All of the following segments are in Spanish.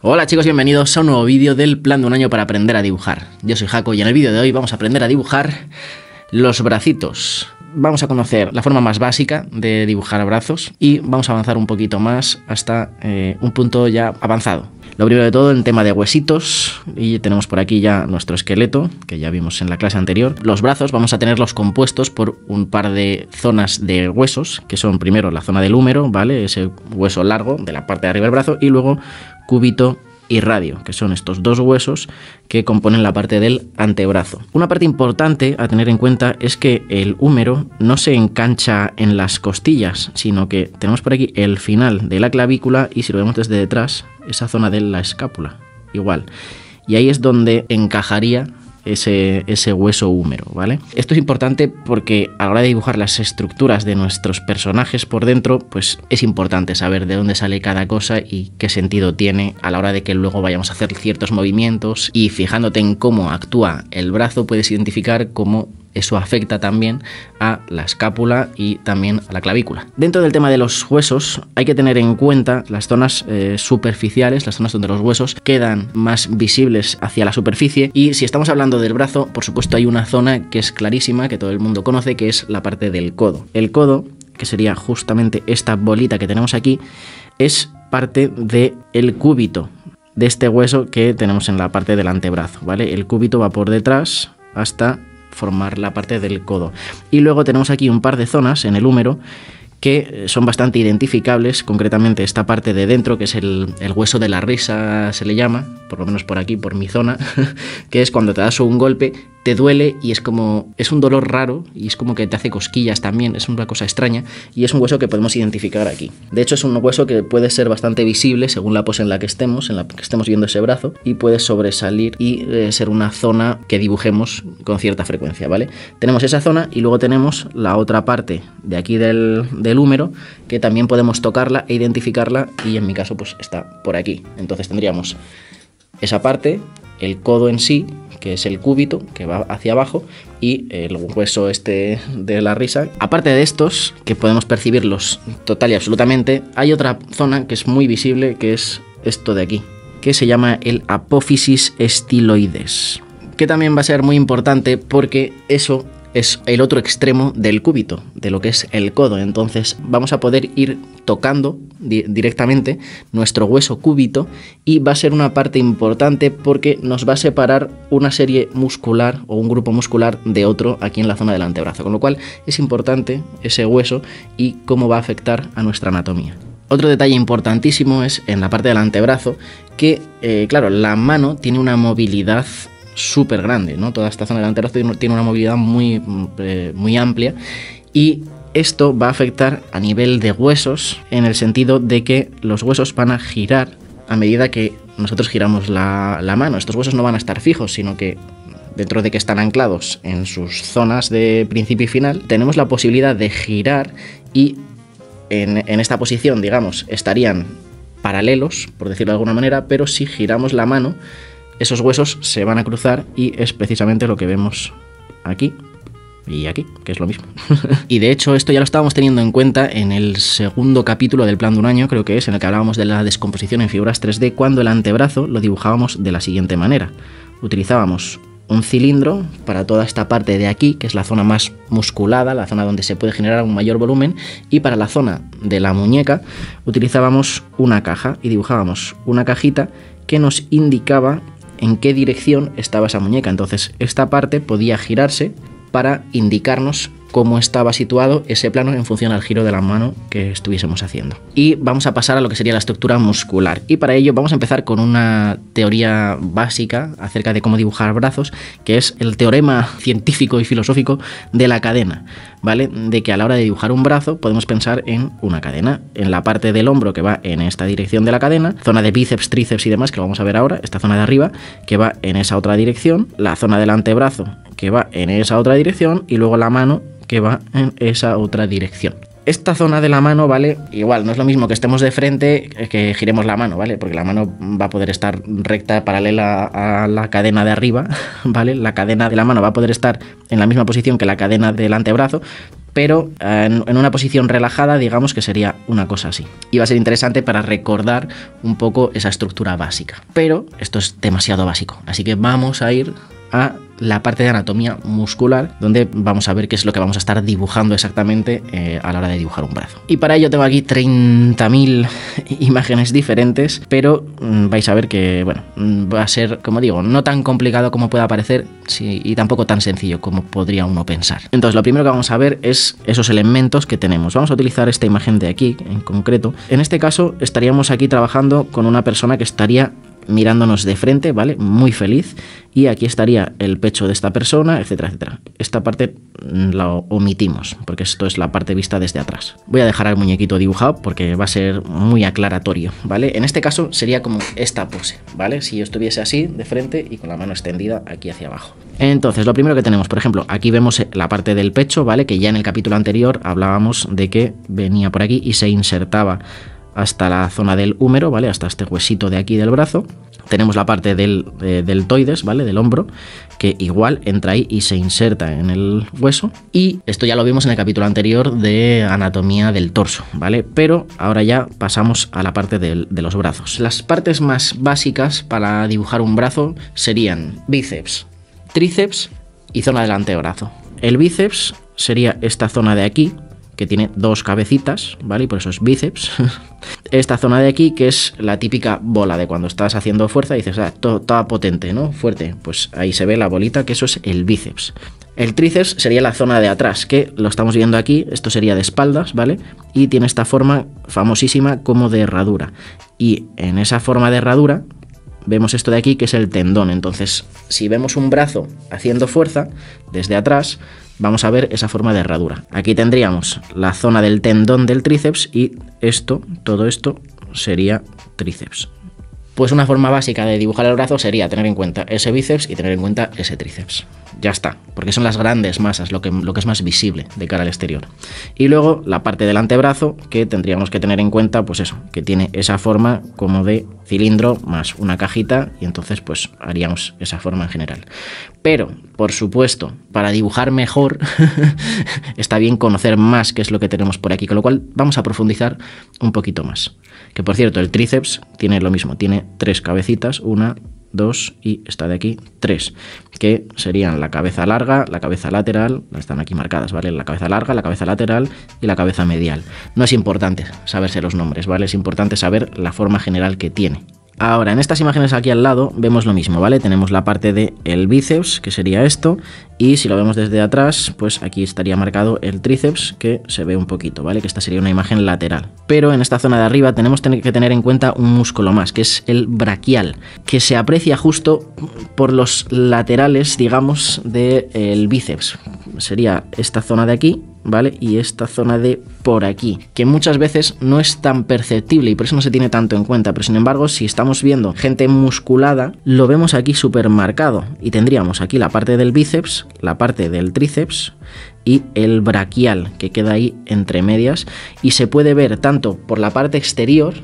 Hola chicos, bienvenidos a un nuevo vídeo del plan de un año para aprender a dibujar. Yo soy Jaco y en el vídeo de hoy vamos a aprender a dibujar los bracitos. Vamos a conocer la forma más básica de dibujar brazos y vamos a avanzar un poquito más hasta eh, un punto ya avanzado. Lo primero de todo, en tema de huesitos, y tenemos por aquí ya nuestro esqueleto, que ya vimos en la clase anterior. Los brazos vamos a tenerlos compuestos por un par de zonas de huesos, que son primero la zona del húmero, ¿vale? Ese hueso largo de la parte de arriba del brazo, y luego cúbito y radio, que son estos dos huesos que componen la parte del antebrazo. Una parte importante a tener en cuenta es que el húmero no se engancha en las costillas, sino que tenemos por aquí el final de la clavícula y si lo vemos desde detrás, esa zona de la escápula, igual. Y ahí es donde encajaría ese, hueso húmero, ¿vale? Esto es importante porque a la hora de dibujar las estructuras de nuestros personajes por dentro, pues es importante saber de dónde sale cada cosa y qué sentido tiene a la hora de que luego vayamos a hacer ciertos movimientos y fijándote en cómo actúa el brazo puedes identificar cómo eso afecta también a la escápula y también a la clavícula. Dentro del tema de los huesos, hay que tener en cuenta las zonas eh, superficiales, las zonas donde los huesos quedan más visibles hacia la superficie. Y si estamos hablando del brazo, por supuesto hay una zona que es clarísima, que todo el mundo conoce, que es la parte del codo. El codo, que sería justamente esta bolita que tenemos aquí, es parte del cúbito de este hueso que tenemos en la parte del antebrazo, ¿vale? El cúbito va por detrás hasta formar la parte del codo. Y luego tenemos aquí un par de zonas en el húmero que eh, son bastante identificables, concretamente esta parte de dentro, que es el, hueso de la risa, se le llama, por lo menos por aquí, por mi zona, que es cuando te das un golpe, te duele y es como, es un dolor raro y es como que te hace cosquillas también, es una cosa extraña y es un hueso que podemos identificar aquí. De hecho, es un hueso que puede ser bastante visible según la pose en la que estemos, en la que estemos viendo ese brazo y puede sobresalir y eh, ser una zona que dibujemos con cierta frecuencia, ¿vale? Tenemos esa zona y luego tenemos la otra parte de aquí del el húmero, que también podemos tocarla e identificarla y en mi caso pues está por aquí. Entonces tendríamos esa parte, el codo en sí, que es el cúbito, que va hacia abajo, y el hueso este de la risa. Aparte de estos, que podemos percibirlos total y absolutamente, hay otra zona que es muy visible, que es esto de aquí, que se llama el apófisis estiloides, que también va a ser muy importante porque eso es el otro extremo del cúbito, de lo que es el codo. Entonces vamos a poder ir tocando directamente nuestro hueso cúbito y va a ser una parte importante porque nos va a separar una serie muscular o un grupo muscular de otro aquí en la zona del antebrazo. Con lo cual es importante ese hueso y cómo va a afectar a nuestra anatomía. Otro detalle importantísimo es en la parte del antebrazo que, eh, claro, la mano tiene una movilidad súper grande, ¿no? Toda esta zona delantera tiene una movilidad muy, eh, muy amplia y esto va a afectar a nivel de huesos en el sentido de que los huesos van a girar a medida que nosotros giramos la, mano. Estos huesos no van a estar fijos, sino que dentro de que están anclados en sus zonas de principio y final, tenemos la posibilidad de girar y en, en esta posición, digamos, estarían paralelos, por decirlo de alguna manera, pero si giramos la mano, esos huesos se van a cruzar y es precisamente lo que vemos aquí y aquí, que es lo mismo. y de hecho, esto ya lo estábamos teniendo en cuenta en el segundo capítulo del plan de un año, creo que es, en el que hablábamos de la descomposición en figuras 3D, cuando el antebrazo lo dibujábamos de la siguiente manera. Utilizábamos un cilindro para toda esta parte de aquí, que es la zona más musculada, la zona donde se puede generar un mayor volumen, y para la zona de la muñeca utilizábamos una caja y dibujábamos una cajita que nos indicaba en qué dirección estaba esa muñeca. Entonces esta parte podía girarse para indicarnos cómo estaba situado ese plano en función al giro de la mano que estuviésemos haciendo. Y vamos a pasar a lo que sería la estructura muscular. Y para ello vamos a empezar con una teoría básica acerca de cómo dibujar brazos, que es el teorema científico y filosófico de la cadena. ¿vale? De que a la hora de dibujar un brazo podemos pensar en una cadena, en la parte del hombro que va en esta dirección de la cadena, zona de bíceps, tríceps y demás que vamos a ver ahora, esta zona de arriba que va en esa otra dirección, la zona del antebrazo que va en esa otra dirección y luego la mano que va en esa otra dirección esta zona de la mano, ¿vale? Igual, no es lo mismo que estemos de frente eh, que giremos la mano, ¿vale? Porque la mano va a poder estar recta, paralela a la cadena de arriba, ¿vale? La cadena de la mano va a poder estar en la misma posición que la cadena del antebrazo, pero eh, en, una posición relajada, digamos que sería una cosa así. Y va a ser interesante para recordar un poco esa estructura básica. Pero esto es demasiado básico, así que vamos a ir a la parte de anatomía muscular, donde vamos a ver qué es lo que vamos a estar dibujando exactamente eh, a la hora de dibujar un brazo. Y para ello tengo aquí 30.000 imágenes diferentes, pero mm, vais a ver que, bueno, mm, va a ser, como digo, no tan complicado como pueda parecer y tampoco tan sencillo como podría uno pensar. Entonces, lo primero que vamos a ver es esos elementos que tenemos. Vamos a utilizar esta imagen de aquí en concreto. En este caso, estaríamos aquí trabajando con una persona que estaría mirándonos de frente, ¿vale? Muy feliz. Y aquí estaría el pecho de esta persona, etcétera, etcétera. Esta parte mm, la omitimos, porque esto es la parte vista desde atrás. Voy a dejar al muñequito dibujado porque va a ser muy aclaratorio, ¿vale? En este caso sería como esta pose, ¿vale? Si yo estuviese así, de frente y con la mano extendida aquí hacia abajo. Entonces, lo primero que tenemos, por ejemplo, aquí vemos eh, la parte del pecho, ¿vale? Que ya en el capítulo anterior hablábamos de que venía por aquí y se insertaba hasta la zona del húmero, ¿vale? Hasta este huesito de aquí del brazo. Tenemos la parte del eh, deltoides, ¿vale? Del hombro, que igual entra ahí y se inserta en el hueso. Y esto ya lo vimos en el capítulo anterior de anatomía del torso, ¿vale? Pero ahora ya pasamos a la parte de los brazos. Las partes más básicas para dibujar un brazo serían bíceps, tríceps y zona del antebrazo. El bíceps sería esta zona de aquí, que tiene dos cabecitas, ¿vale? Y por eso es bíceps. Esta zona de aquí, que es la típica bola de cuando estás haciendo fuerza, y dices, ah, toda potente, ¿no? Fuerte. Pues ahí se ve la bolita, que eso es el bíceps. El tríceps sería la zona de atrás, que lo estamos viendo aquí, esto sería de espaldas, ¿vale? Y tiene esta forma famosísima como de herradura. Y en esa forma de herradura vemos esto de aquí, que es el tendón. Entonces, si vemos un brazo haciendo fuerza desde atrás, vamos a ver esa forma de herradura. Aquí tendríamos la zona del tendón del tríceps y esto, todo esto sería tríceps. Pues una forma básica de dibujar el brazo sería tener en cuenta ese bíceps y tener en cuenta ese tríceps. Ya está, porque son las grandes masas, lo que, es más visible de cara al exterior. Y luego la parte del antebrazo, que tendríamos que tener en cuenta, pues eso, que tiene esa forma como de cilindro más una cajita, y entonces pues haríamos esa forma en general. Pero, por supuesto, para dibujar mejor, está bien conocer más qué es lo que tenemos por aquí, con lo cual vamos a profundizar un poquito más. Que por cierto, el tríceps tiene lo mismo, tiene tres cabecitas, una, dos y esta de aquí, tres, que serían la cabeza larga, la cabeza lateral, están aquí marcadas, ¿vale? La cabeza larga, la cabeza lateral y la cabeza medial. No es importante saberse los nombres, ¿vale? Es importante saber la forma general que tiene, Ahora, en estas imágenes aquí al lado vemos lo mismo, ¿vale? Tenemos la parte del el bíceps, que sería esto, y si lo vemos desde atrás, pues aquí estaría marcado el tríceps, que se ve un poquito, ¿vale? Que esta sería una imagen lateral. Pero en esta zona de arriba tenemos que tener en cuenta un músculo más, que es el braquial, que se aprecia justo por los laterales, digamos, del bíceps. Sería esta zona de aquí ¿vale? Y esta zona de por aquí, que muchas veces no es tan perceptible y por eso no se tiene tanto en cuenta, pero sin embargo, si estamos viendo gente musculada, lo vemos aquí súper marcado y tendríamos aquí la parte del bíceps, la parte del tríceps y el braquial que queda ahí entre medias y se puede ver tanto por la parte exterior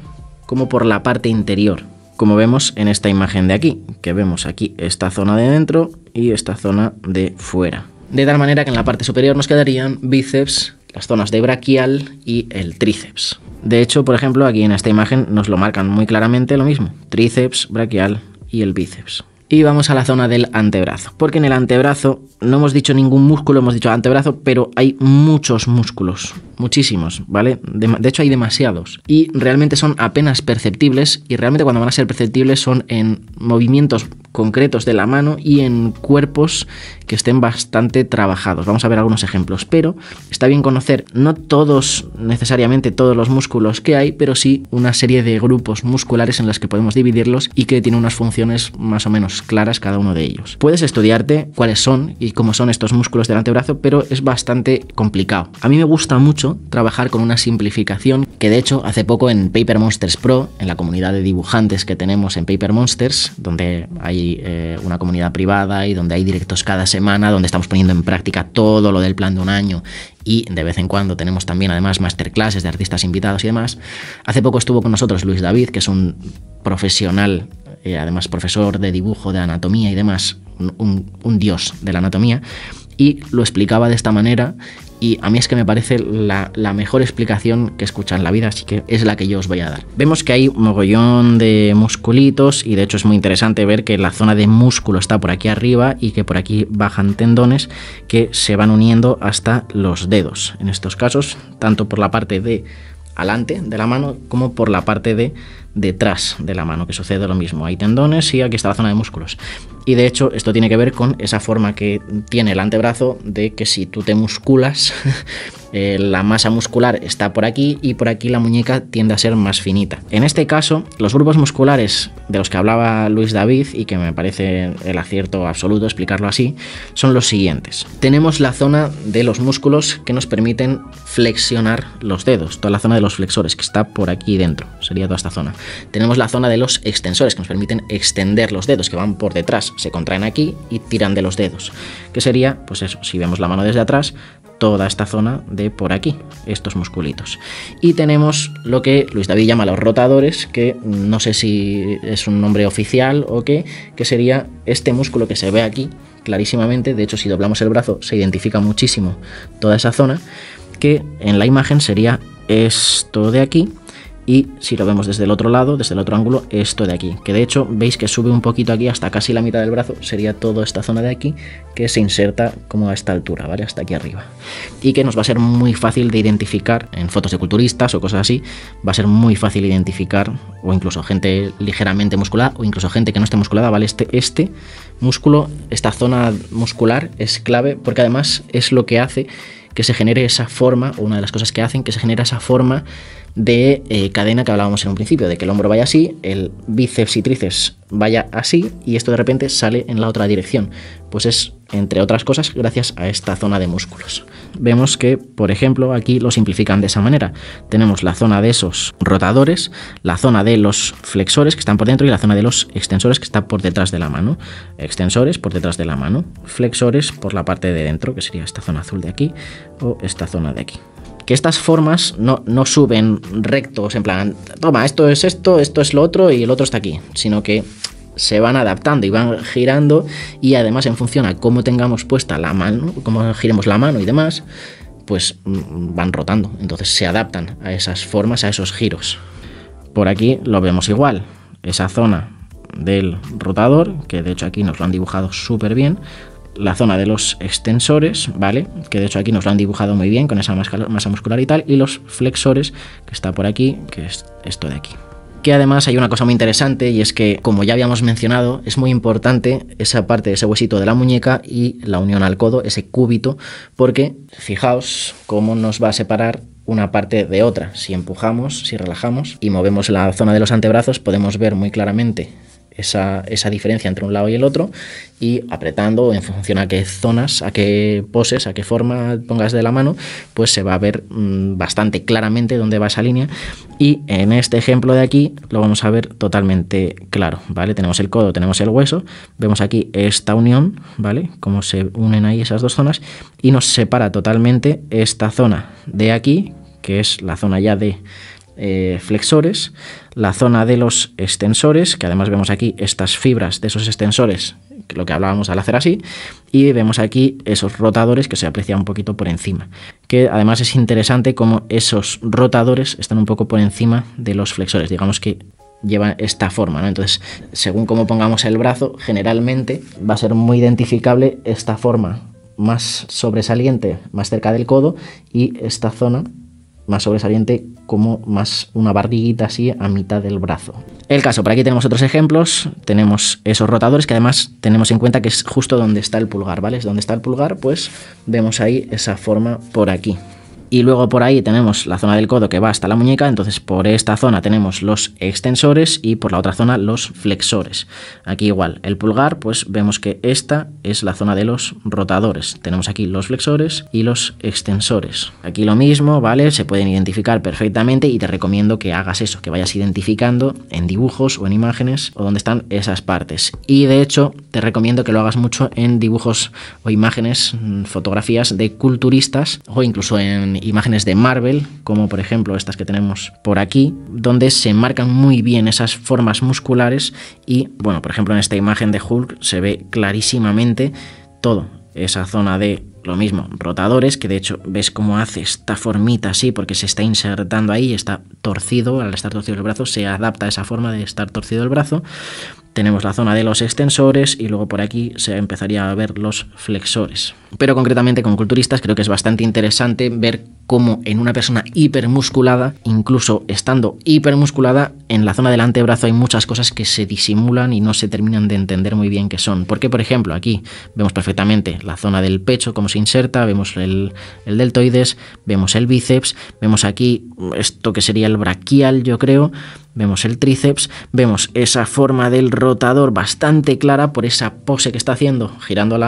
como por la parte interior, como vemos en esta imagen de aquí, que vemos aquí esta zona de dentro y esta zona de fuera de tal manera que en la parte superior nos quedarían bíceps, las zonas de braquial y el tríceps. De hecho, por ejemplo, aquí en esta imagen nos lo marcan muy claramente lo mismo, tríceps, braquial y el bíceps. Y vamos a la zona del antebrazo, porque en el antebrazo no hemos dicho ningún músculo, hemos dicho antebrazo, pero hay muchos músculos, muchísimos, ¿vale? De, de, hecho hay demasiados. Y realmente son apenas perceptibles y realmente cuando van a ser perceptibles son en movimientos concretos de la mano y en cuerpos que estén bastante trabajados. Vamos a ver algunos ejemplos, pero está bien conocer no todos, necesariamente todos los músculos que hay, pero sí una serie de grupos musculares en las que podemos dividirlos y que tienen unas funciones más o menos claras cada uno de ellos. Puedes estudiarte cuáles son y cómo son estos músculos del antebrazo, pero es bastante complicado. A mí me gusta mucho trabajar con una simplificación que de hecho hace poco en Paper Monsters Pro, en la comunidad de dibujantes que tenemos en Paper Monsters, donde hay eh, una comunidad privada y donde hay directos cada semana, donde estamos poniendo en práctica todo lo del plan de un año y de vez en cuando tenemos también además masterclasses de artistas invitados y demás. Hace poco estuvo con nosotros Luis David, que es un profesional, eh, además profesor de dibujo, de anatomía y demás, un dios de la anatomía, y lo explicaba de esta manera y a mí es que me parece la, mejor explicación que escuchan en la vida, así que es la que yo os voy a dar. Vemos que hay un mogollón de musculitos y de hecho es muy interesante ver que la zona de músculo está por aquí arriba y que por aquí bajan tendones que se van uniendo hasta los dedos. En estos casos, tanto por la parte de alante de la mano como por la parte de detrás de la mano, que sucede lo mismo. Hay tendones y aquí está la zona de músculos. Y de hecho esto tiene que ver con esa forma que tiene el antebrazo de que si tú te musculas, eh, la masa muscular está por aquí y por aquí la muñeca tiende a ser más finita. En este caso, los grupos musculares de los que hablaba Luis David y que me parece el acierto absoluto explicarlo así, son los siguientes. Tenemos la zona de los músculos que nos permiten flexionar los dedos, toda la zona de los flexores que está por aquí dentro, sería toda esta zona. Tenemos la zona de los extensores que nos permiten extender los dedos que van por detrás, se contraen aquí y tiran de los dedos, que sería, pues eso, si vemos la mano desde atrás, toda esta zona de por aquí, estos musculitos. Y tenemos lo que Luis David llama los rotadores, que no sé si es un nombre oficial o qué, que sería este músculo que se ve aquí clarísimamente, de hecho si doblamos el brazo se identifica muchísimo toda esa zona, en la imagen sería esto de aquí y si lo vemos desde el otro lado, desde el otro ángulo, esto de aquí, que de hecho veis que sube un poquito aquí hasta casi la mitad del brazo, sería toda esta zona de aquí que se inserta como a esta altura, ¿vale? Hasta aquí arriba. Y que nos va a ser muy fácil de identificar en fotos de culturistas o cosas así, va a ser muy fácil identificar, o incluso gente ligeramente musculada, o incluso gente que no esté musculada, ¿vale? Este, este músculo, esta zona muscular es clave porque además es lo que hace que se genere esa forma, o una de las cosas que hacen, que se genera esa forma de eh, cadena que hablábamos en un principio, de que el hombro vaya así, el bíceps y tríceps vaya así, y esto de repente sale en la otra dirección. Pues es entre otras cosas gracias a esta zona de músculos. Vemos que, por ejemplo, aquí lo simplifican de esa manera. Tenemos la zona de esos rotadores, la zona de los flexores que están por dentro y la zona de los extensores que está por detrás de la mano. Extensores por detrás de la mano, flexores por la parte de dentro, que sería esta zona azul de aquí o esta zona de aquí que estas formas no, no, suben rectos, en plan, toma, esto es esto, esto es lo otro y el otro está aquí, sino que se van adaptando y van girando y además en función a cómo tengamos puesta la mano, cómo giremos la mano y demás, pues mm, van rotando. Entonces se adaptan a esas formas, a esos giros. Por aquí lo vemos igual. Esa zona del rotador, que de hecho aquí nos lo han dibujado súper bien. La zona de los extensores, ¿vale? Que de hecho aquí nos lo han dibujado muy bien con esa masa muscular y tal. Y los flexores, que está por aquí, que es esto de aquí, que además hay una cosa muy interesante y es que, como ya habíamos mencionado, es muy importante esa parte, ese huesito de la muñeca y la unión al codo, ese cúbito, porque fijaos cómo nos va a separar una parte de otra. Si empujamos, si relajamos y movemos la zona de los antebrazos, podemos ver muy claramente esa, diferencia entre un lado y el otro y apretando en función a qué zonas, a qué poses, a qué forma pongas de la mano, pues se va a ver mm, bastante claramente dónde va esa línea y en este ejemplo de aquí lo vamos a ver totalmente claro, ¿vale? Tenemos el codo, tenemos el hueso, vemos aquí esta unión, ¿vale? Cómo se unen ahí esas dos zonas y nos separa totalmente esta zona de aquí, que es la zona ya de eh, flexores, la zona de los extensores, que además vemos aquí estas fibras de esos extensores, lo que hablábamos al hacer así, y vemos aquí esos rotadores que se aprecia un poquito por encima, que además es interesante cómo esos rotadores están un poco por encima de los flexores, digamos que llevan esta forma, Entonces, según cómo pongamos el brazo, generalmente va a ser muy identificable esta forma más sobresaliente, más cerca del codo, y esta zona más sobresaliente como más una barriguita así a mitad del brazo. El caso, por aquí tenemos otros ejemplos, tenemos esos rotadores que además tenemos en cuenta que es justo donde está el pulgar, ¿vale? Es donde está el pulgar, pues vemos ahí esa forma por aquí y luego por ahí tenemos la zona del codo que va hasta la muñeca, entonces por esta zona tenemos los extensores y por la otra zona los flexores. Aquí igual, el pulgar, pues vemos que esta es la zona de los rotadores. Tenemos aquí los flexores y los extensores. Aquí lo mismo, ¿vale? Se pueden identificar perfectamente y te recomiendo que hagas eso, que vayas identificando en dibujos o en imágenes o dónde están esas partes. Y de hecho, te recomiendo que lo hagas mucho en dibujos o imágenes, mm, fotografías de culturistas o incluso en imágenes de Marvel, como por ejemplo estas que tenemos por aquí, donde se marcan muy bien esas formas musculares y, bueno, por ejemplo en esta imagen de Hulk se ve clarísimamente todo, esa zona de lo mismo, rotadores, que de hecho ves cómo hace esta formita así, porque se está insertando ahí, está torcido, al estar torcido el brazo, se adapta a esa forma de estar torcido el brazo. Tenemos la zona de los extensores y luego por aquí se empezaría a ver los flexores pero concretamente con culturistas creo que es bastante interesante ver cómo en una persona hipermusculada, incluso estando hipermusculada, en la zona del antebrazo hay muchas cosas que se disimulan y no se terminan de entender muy bien qué son. Porque, por ejemplo, aquí vemos perfectamente la zona del pecho, cómo se inserta, vemos el, deltoides, vemos el bíceps, vemos aquí esto que sería el braquial, yo creo, vemos el tríceps, vemos esa forma del rotador bastante clara por esa pose que está haciendo, girando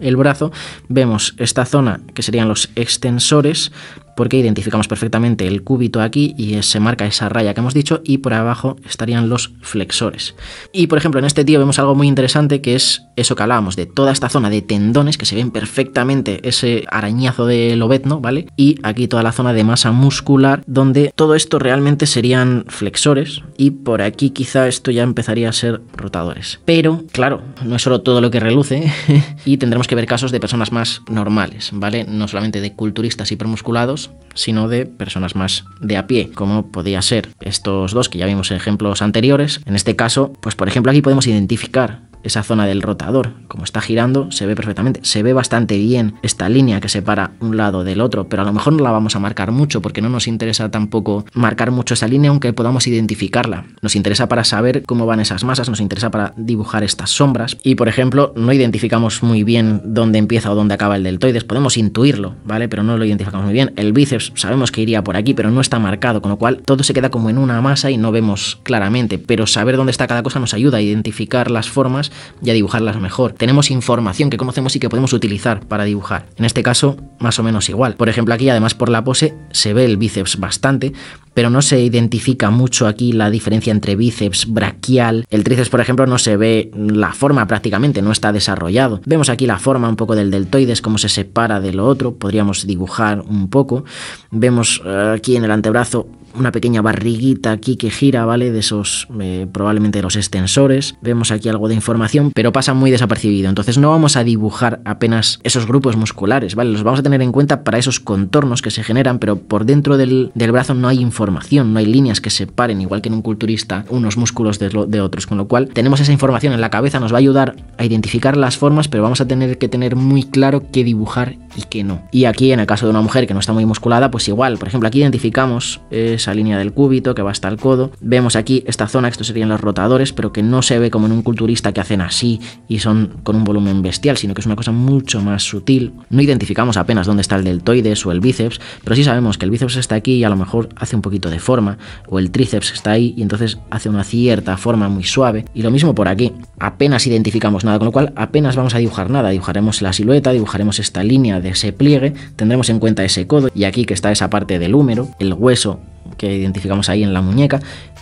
el brazo, vemos esta zona que serían los extensores porque identificamos perfectamente el cúbito aquí y se marca esa raya que hemos dicho y por abajo estarían los flexores. Y por ejemplo en este tío vemos algo muy interesante que es eso que hablábamos de toda esta zona de tendones que se ven perfectamente ese arañazo de obetno, ¿vale? Y aquí toda la zona de masa muscular donde todo esto realmente serían flexores y por aquí quizá esto ya empezaría a ser rotadores. Pero claro, no es solo todo lo que reluce y tendremos que ver casos de personas más normales, ¿vale? No solamente de culturistas hipermusculados, sino de personas más de a pie, como podía ser estos dos que ya vimos en ejemplos anteriores. En este caso, pues por ejemplo aquí podemos identificar esa zona del rotador. Como está girando, se ve perfectamente. Se ve bastante bien esta línea que separa un lado del otro, pero a lo mejor no la vamos a marcar mucho porque no nos interesa tampoco marcar mucho esa línea, aunque podamos identificarla. Nos interesa para saber cómo van esas masas, nos interesa para dibujar estas sombras. Y por ejemplo, no identificamos muy bien dónde empieza o dónde acaba el deltoides. Podemos intuirlo, ¿vale? Pero no lo identificamos muy bien. El bíceps sabemos que iría por aquí, pero no está marcado, con lo cual todo se queda como en una masa y no vemos claramente. Pero saber dónde está cada cosa nos ayuda a identificar las formas y a dibujarlas mejor. Tenemos información que conocemos y que podemos utilizar para dibujar. En este caso, más o menos igual. Por ejemplo, aquí además por la pose se ve el bíceps bastante pero no se identifica mucho aquí la diferencia entre bíceps, braquial. El tríceps, por ejemplo, no se ve la forma prácticamente, no está desarrollado. Vemos aquí la forma un poco del deltoides, cómo se separa de lo otro, podríamos dibujar un poco. Vemos eh, aquí en el antebrazo una pequeña barriguita aquí que gira, ¿vale? De esos, eh, probablemente de los extensores. Vemos aquí algo de información, pero pasa muy desapercibido. Entonces no vamos a dibujar apenas esos grupos musculares, ¿vale? Los vamos a tener en cuenta para esos contornos que se generan, pero por dentro del brazo no hay información información, no hay líneas que separen, igual que en un culturista, unos músculos de, de otros, con lo cual tenemos esa información en la cabeza, nos va a ayudar a identificar las formas, pero vamos a tener que tener muy claro qué dibujar y qué no. Y aquí, en el caso de una mujer que no está muy musculada, pues igual, por ejemplo, aquí identificamos eh, esa línea del cúbito que va hasta el codo, vemos aquí esta zona, estos serían los rotadores, pero que no se ve como en un culturista que hacen así y son con un volumen bestial, sino que es una cosa mucho más sutil. No identificamos apenas dónde está el deltoides o el bíceps, pero sí sabemos que el bíceps está aquí y a lo mejor hace un poco poquito de forma, o el tríceps está ahí y entonces hace una cierta forma muy suave. Y lo mismo por aquí, apenas identificamos nada, con lo cual apenas vamos a dibujar nada, dibujaremos la silueta, dibujaremos esta línea de ese pliegue, tendremos en cuenta ese codo y aquí que está esa parte del húmero, el hueso que identificamos ahí en la muñeca,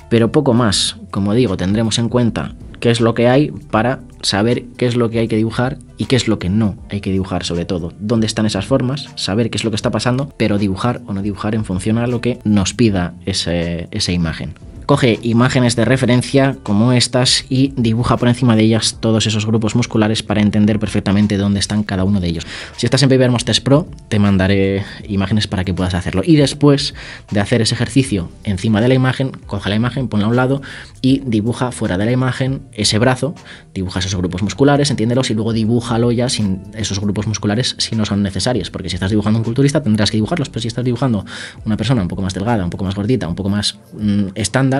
pero poco más, como digo, tendremos en cuenta qué es lo que hay para saber qué es lo que hay que dibujar y qué es lo que no hay que dibujar sobre todo. Dónde están esas formas, saber qué es lo que está pasando, pero dibujar o no dibujar en función a lo que nos pida ese, esa imagen coge imágenes de referencia como estas y dibuja por encima de ellas todos esos grupos musculares para entender perfectamente dónde están cada uno de ellos. Si estás en Paper Test Pro, te mandaré imágenes para que puedas hacerlo. Y después de hacer ese ejercicio encima de la imagen, coja la imagen, ponla a un lado y dibuja fuera de la imagen ese brazo, dibuja esos grupos musculares, entiéndelos y luego dibújalo ya sin esos grupos musculares si no son necesarios, porque si estás dibujando un culturista tendrás que dibujarlos, pero si estás dibujando una persona un poco más delgada, un poco más gordita, un poco más mm, estándar,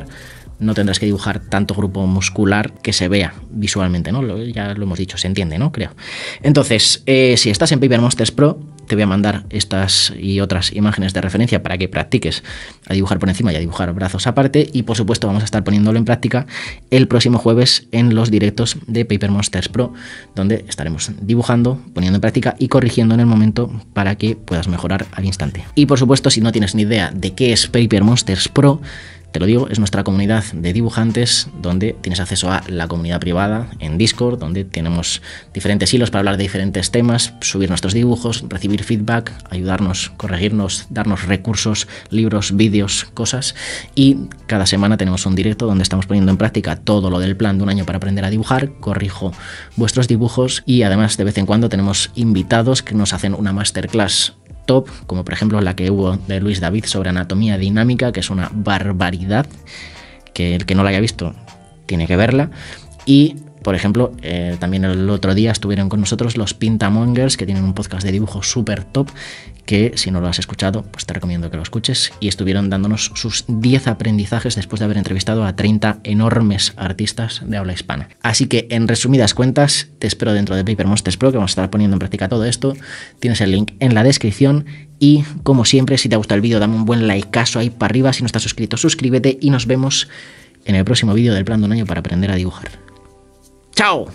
no tendrás que dibujar tanto grupo muscular que se vea visualmente, ¿no? ya lo hemos dicho, se entiende, ¿no? Creo. Entonces, eh, si estás en Paper Monsters Pro, te voy a mandar estas y otras imágenes de referencia para que practiques a dibujar por encima y a dibujar brazos aparte. Y por supuesto, vamos a estar poniéndolo en práctica el próximo jueves en los directos de Paper Monsters Pro, donde estaremos dibujando, poniendo en práctica y corrigiendo en el momento para que puedas mejorar al instante. Y por supuesto, si no tienes ni idea de qué es Paper Monsters Pro, te lo digo, es nuestra comunidad de dibujantes donde tienes acceso a la comunidad privada en Discord, donde tenemos diferentes hilos para hablar de diferentes temas, subir nuestros dibujos, recibir feedback, ayudarnos, corregirnos, darnos recursos, libros, vídeos, cosas. Y cada semana tenemos un directo donde estamos poniendo en práctica todo lo del plan de un año para aprender a dibujar, corrijo vuestros dibujos y además de vez en cuando tenemos invitados que nos hacen una masterclass como por ejemplo la que hubo de Luis David sobre anatomía dinámica, que es una barbaridad, que el que no la haya visto tiene que verla. Y por ejemplo, eh, también el otro día estuvieron con nosotros los Pintamongers, que tienen un podcast de dibujo súper top, que si no lo has escuchado, pues te recomiendo que lo escuches. Y estuvieron dándonos sus 10 aprendizajes después de haber entrevistado a 30 enormes artistas de habla hispana. Así que, en resumidas cuentas, te espero dentro de Paper Monsters Pro, que vamos a estar poniendo en práctica todo esto. Tienes el link en la descripción. Y como siempre, si te ha gustado el vídeo, dame un buen like caso ahí para arriba. Si no estás suscrito, suscríbete y nos vemos en el próximo vídeo del plan de un año para aprender a dibujar. Chao.